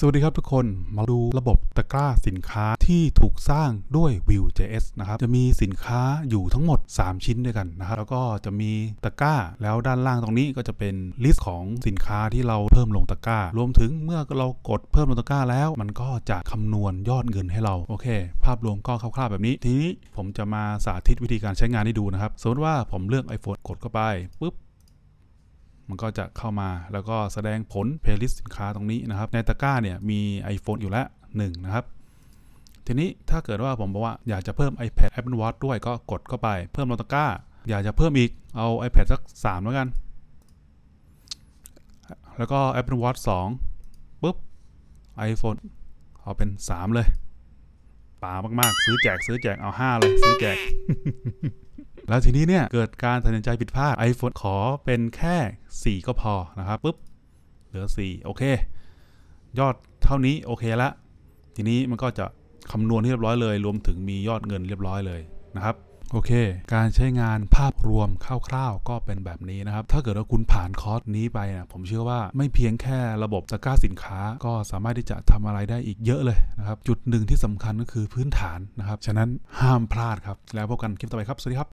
สวัสดี ครับ ทุกคนมาดูระบบตะกร้าสินค้าที่ถูกสร้างด้วย Vue.js นะ ครับ จะมีสินค้าอยู่ทั้งหมด 3 ชิ้นด้วยกันนะครับแล้วก็จะมีตะกร้าแล้วด้านล่างตรงนี้ก็จะเป็น ลิสต์ของสินค้าที่เราเพิ่มลงตะกร้ารวมถึงเมื่อเรากดเพิ่มลงตะกร้า แล้วมันก็จะคำนวณยอดเงินให้เราโอเค ภาพรวมก็คร่าวๆแบบนี้ทีนี้ผมจะมาสาธิตวิธีการใช้งานให้ดูนะครับสมมติว่าผมเลือก iPhone กดเข้าไปปุ๊บมันก็จะเข้ามาแล้วก็แสดงผลเพลย์ลิสต์สินค้าตรงนี้นะครับ ในตะกร้าเนี่ยมี iPhone อยู่แล้ว1นะครับ ทีนี้ถ้าเกิดว่าผมบอกว่าอยากจะเพิ่ม iPad Apple Watch ด้วยก็กดเข้าไปเพิ่มในตะกร้าอยากจะเพิ่มอีกเอา iPad สัก 3 แล้วกัน แล้วก็ Apple Watch 2ปุ๊บ iPhone เอาเป็น 3 เลยป่ามากๆ ซื้อแจกซื้อแจกเอา 5 เลยซื้อแจกแล้ว ทีนี้เนี่ยเกิดการตัดสินใจผิดพลาด iPhone ขอเป็นแค่ 4 ก็พอ นะครับปุ๊บเหลือ4 โอเค ยอดเท่านี้ โอเคละ ทีนี้มันก็จะ คำนวณที่เรียบร้อยเลย รวมถึงมียอดเงินเรียบร้อยเลย นะครับ โอเค การใช้งานภาพรวมคร่าวๆก็เป็นแบบนี้ นะครับ ถ้าเกิดว่าคุณผ่านคอร์สนี้ไปนะผมเชื่อว่าไม่เพียงแค่ระบบสะก้าสินค้าก็สามารถที่จะทำอะไรได้อีกเยอะเลยนะครับจุดหนึ่งที่สำคัญก็คือพื้นฐานนะครับฉะนั้นห้ามพลาดครับแล้วพบกันคลิปต่อไปครับสวัสดีครับ